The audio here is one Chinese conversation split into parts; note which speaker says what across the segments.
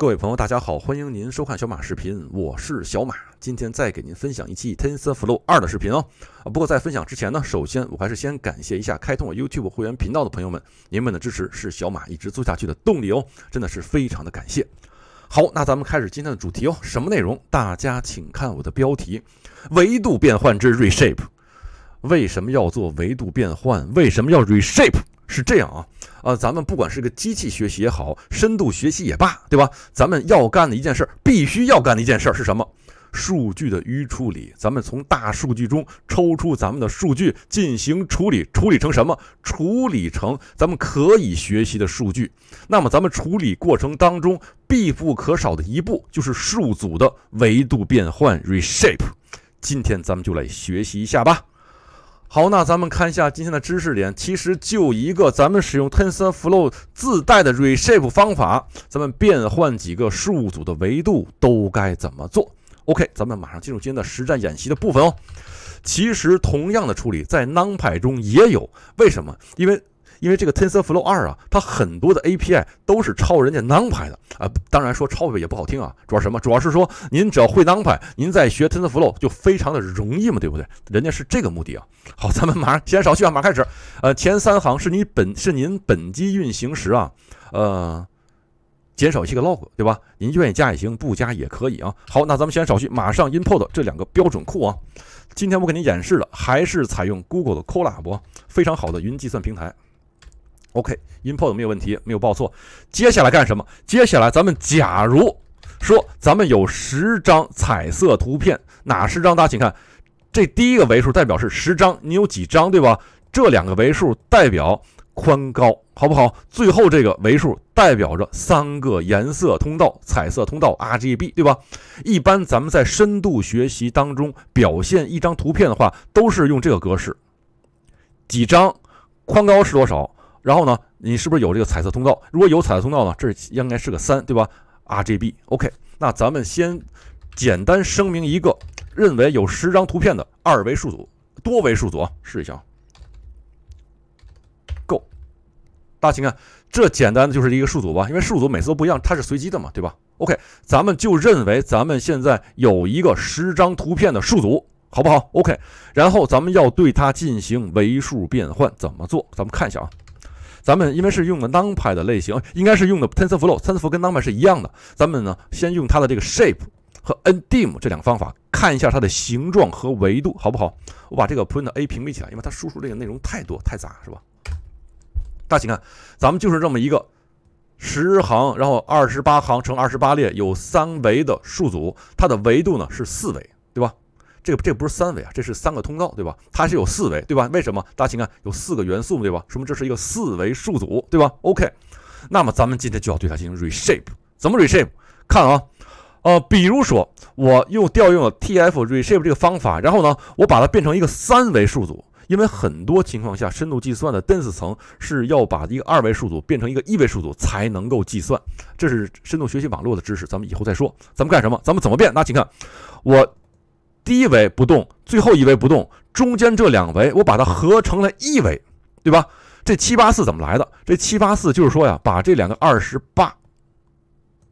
Speaker 1: 各位朋友，大家好，欢迎您收看小马视频，我是小马。今天再给您分享一期 TensorFlow 二的视频哦。不过在分享之前呢，首先我还是先感谢一下开通我 YouTube 会员频道的朋友们，你们的支持是小马一直做下去的动力哦，真的是非常的感谢。好，那咱们开始今天的主题哦，什么内容？大家请看我的标题：维度变换之 reshape。为什么要做维度变换？为什么要 reshape？是这样啊。呃，咱们不管是个机器学习也好，深度学习也罢，对吧？咱们要干的一件事，必须要干的一件事是什么？数据的预处理。咱们从大数据中抽出咱们的数据进行处理，处理成什么？处理成咱们可以学习的数据。那么，咱们处理过程当中必不可少的一步就是数组的维度变换 （reshape）。今天咱们就来学习一下吧。好，那咱们看一下今天的知识点，其实就一个，咱们使用 TensorFlow 自带的 reshape 方法，咱们变换几个数组的维度都该怎么做？OK，咱们马上进入今天的实战演习的部分哦。其实同样的处理在 NumPy 中也有，为什么？因为因为这个 TensorFlow 二啊，它很多的 API 都是抄人家 NumPy 的啊。当然说抄也不好听啊，主要什么？主要是说您只要会 NumPy，您再学 TensorFlow 就非常的容易嘛，对不对？人家是这个目的啊。好，咱们马上先少叙啊，马上开始。呃，前三行是你本是您本机运行时啊，呃，减少一些个 log，对吧？您愿意加也行，不加也可以啊。好，那咱们先少叙，马上 import 这两个标准库啊。今天我给您演示的还是采用 Google 的 Colab，非常好的云计算平台。OK，import 没有问题，没有报错。接下来干什么？接下来咱们假如说咱们有十张彩色图片，哪十张？大家请看，这第一个维数代表是十张，你有几张，对吧？这两个维数代表宽高，好不好？最后这个维数代表着三个颜色通道，彩色通道 RGB，对吧？一般咱们在深度学习当中表现一张图片的话，都是用这个格式。几张？宽高是多少？然后呢，你是不是有这个彩色通道？如果有彩色通道呢，这应该是个三，对吧？RGB，OK。那咱们先简单声明一个，认为有十张图片的二维数组、多维数组，试一下。Go，大家请看，这简单的就是一个数组吧，因为数组每次都不一样，它是随机的嘛，对吧？OK，咱们就认为咱们现在有一个十张图片的数组，好不好？OK，然后咱们要对它进行维数变换，怎么做？咱们看一下啊。咱们因为是用的 NumPy 的类型，应该是用的 TensorFlow。TensorFlow 跟 NumPy 是一样的。咱们呢，先用它的这个 shape 和 ndim 这两个方法看一下它的形状和维度，好不好？我把这个 print a 平蔽起来，因为它输出这个内容太多太杂，是吧？大家请看，咱们就是这么一个十行，然后二十八行乘二十八列，有三维的数组，它的维度呢是四维，对吧？这这不是三维啊，这是三个通道，对吧？它是有四维，对吧？为什么？大家请看，有四个元素，对吧？说明这是一个四维数组，对吧？OK，那么咱们今天就要对它进行 reshape，怎么 reshape？看啊，呃，比如说我用调用了 tf.reshape 这个方法，然后呢，我把它变成一个三维数组，因为很多情况下深度计算的 dense 层是要把一个二维数组变成一个一维数组才能够计算，这是深度学习网络的知识，咱们以后再说。咱们干什么？咱们怎么变？那请看我。第一维不动，最后一维不动，中间这两维我把它合成了—一维，对吧？这七八四怎么来的？这七八四就是说呀，把这两个二十八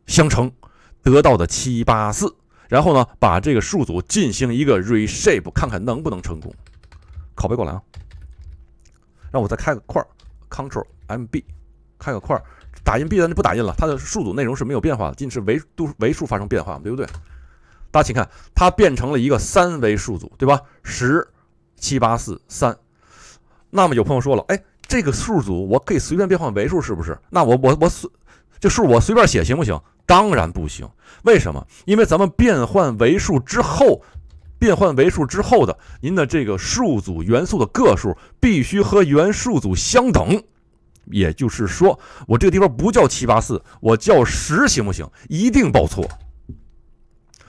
Speaker 1: 相乘得到的七八四，然后呢，把这个数组进行一个 reshape，看看能不能成功。拷贝过来啊，让我再开个块儿 c t r l M B，开个块儿，打印 B，咱就不打印了。它的数组内容是没有变化的，仅仅是维度维数发生变化，对不对？大家请看，它变成了一个三维数组，对吧？十、七八四三。那么有朋友说了，哎，这个数组我可以随便变换维数是不是？那我我我随，这数我随便写行不行？当然不行。为什么？因为咱们变换维数之后，变换维数之后的您的这个数组元素的个数必须和原数组相等。也就是说，我这个地方不叫七八四，我叫十行不行？一定报错。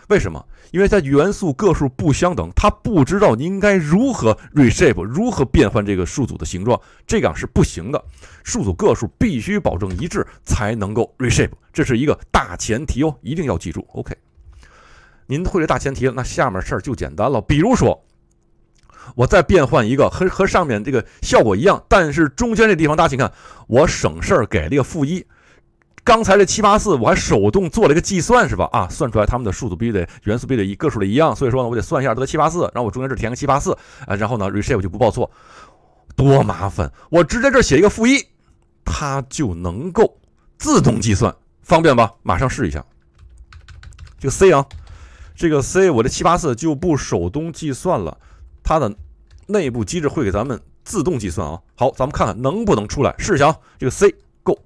Speaker 1: 为什么？因为它元素个数不相等，它不知道应该如何 reshape，如何变换这个数组的形状，这样是不行的。数组个数必须保证一致，才能够 reshape，这是一个大前提哦，一定要记住。OK，您会这大前提，那下面事儿就简单了。比如说，我再变换一个和和上面这个效果一样，但是中间这地方，大家请看，我省事儿给了一个负一。刚才这七八四，我还手动做了一个计算，是吧？啊，算出来它们的数字必须得元素必须得一个数得一样，所以说呢，我得算一下得七八四，然后我中间这填个七八四啊，然后呢，reset e 就不报错，多麻烦！我直接这写一个负一，它就能够自动计算，方便吧？马上试一下，这个 C 啊，这个 C 我这七八四就不手动计算了，它的内部机制会给咱们自动计算啊。好，咱们看看能不能出来，试一下啊，这个 C go。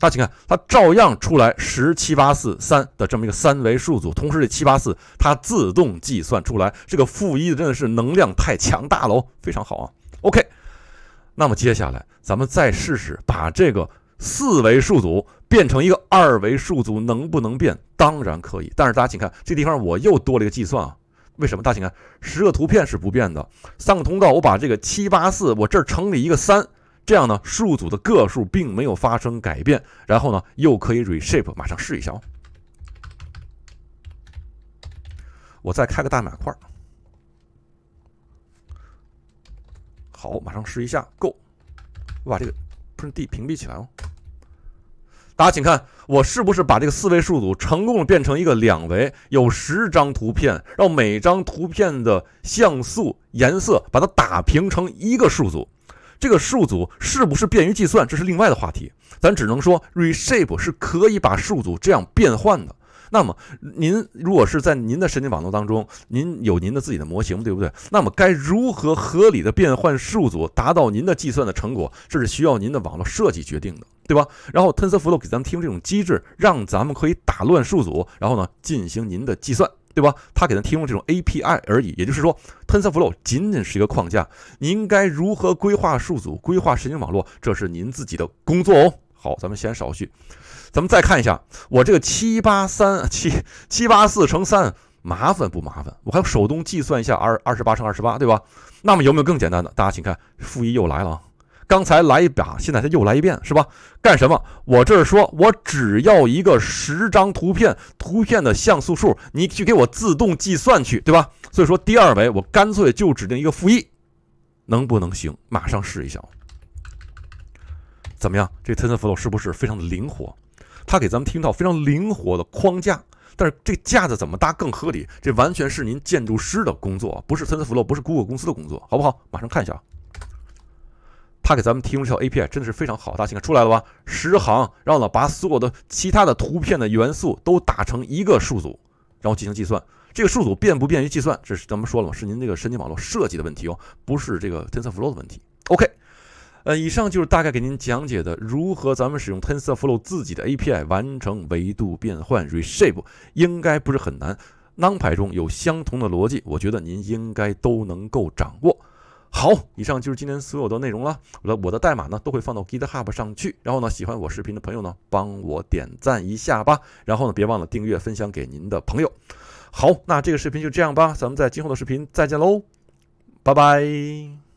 Speaker 1: 大家请看，它照样出来十七八四三的这么一个三维数组，同时这七八四它自动计算出来，这个负一真的是能量太强大喽，非常好啊。OK，那么接下来咱们再试试把这个四维数组变成一个二维数组，能不能变？当然可以。但是大家请看，这地方我又多了一个计算啊。为什么？大家请看，十个图片是不变的，三个通道，我把这个七八四，我这儿乘以一个三。这样呢，数组的个数并没有发生改变。然后呢，又可以 reshape，马上试一下哦。我再开个大码块。好，马上试一下，Go。我把这个 print D 屏蔽起来哦。大家请看，我是不是把这个四维数组成功的变成一个两维，有十张图片，让每张图片的像素颜色把它打平成一个数组。这个数组是不是便于计算，这是另外的话题。咱只能说 reshape 是可以把数组这样变换的。那么，您如果是在您的神经网络当中，您有您的自己的模型，对不对？那么该如何合理的变换数组，达到您的计算的成果，这是需要您的网络设计决定的，对吧？然后 TensorFlow 给咱们提供这种机制，让咱们可以打乱数组，然后呢，进行您的计算。对吧？他给他提供这种 API 而已，也就是说，TensorFlow 仅仅是一个框架。您该如何规划数组、规划神经网络，这是您自己的工作哦。好，咱们先少叙，咱们再看一下我这个七八三七七八四乘三，麻烦不麻烦？我还要手动计算一下二二十八乘二十八，对吧？那么有没有更简单的？大家请看，负一又来了。刚才来一把，现在他又来一遍，是吧？干什么？我这是说，我只要一个十张图片，图片的像素数，你去给我自动计算去，对吧？所以说第二维，我干脆就指定一个负一，能不能行？马上试一下，怎么样？这 TensorFlow 是不是非常的灵活？它给咱们提供到非常灵活的框架，但是这架子怎么搭更合理？这完全是您建筑师的工作，不是 TensorFlow，不是 Google 公司的工作，好不好？马上看一下。他给咱们提供这条 API 真的是非常好，大家看看出来了吧？十行，然后呢，把所有的其他的图片的元素都打成一个数组，然后进行计算。这个数组便不便于计算，这是咱们说了是您这个神经网络设计的问题哦，不是这个 TensorFlow 的问题。OK，呃，以上就是大概给您讲解的如何咱们使用 TensorFlow 自己的 API 完成维度变换 reshape，应该不是很难。number 中有相同的逻辑，我觉得您应该都能够掌握。好，以上就是今天所有的内容了。我的代码呢，都会放到 GitHub 上去。然后呢，喜欢我视频的朋友呢，帮我点赞一下吧。然后呢，别忘了订阅、分享给您的朋友。好，那这个视频就这样吧，咱们在今后的视频再见喽，拜拜。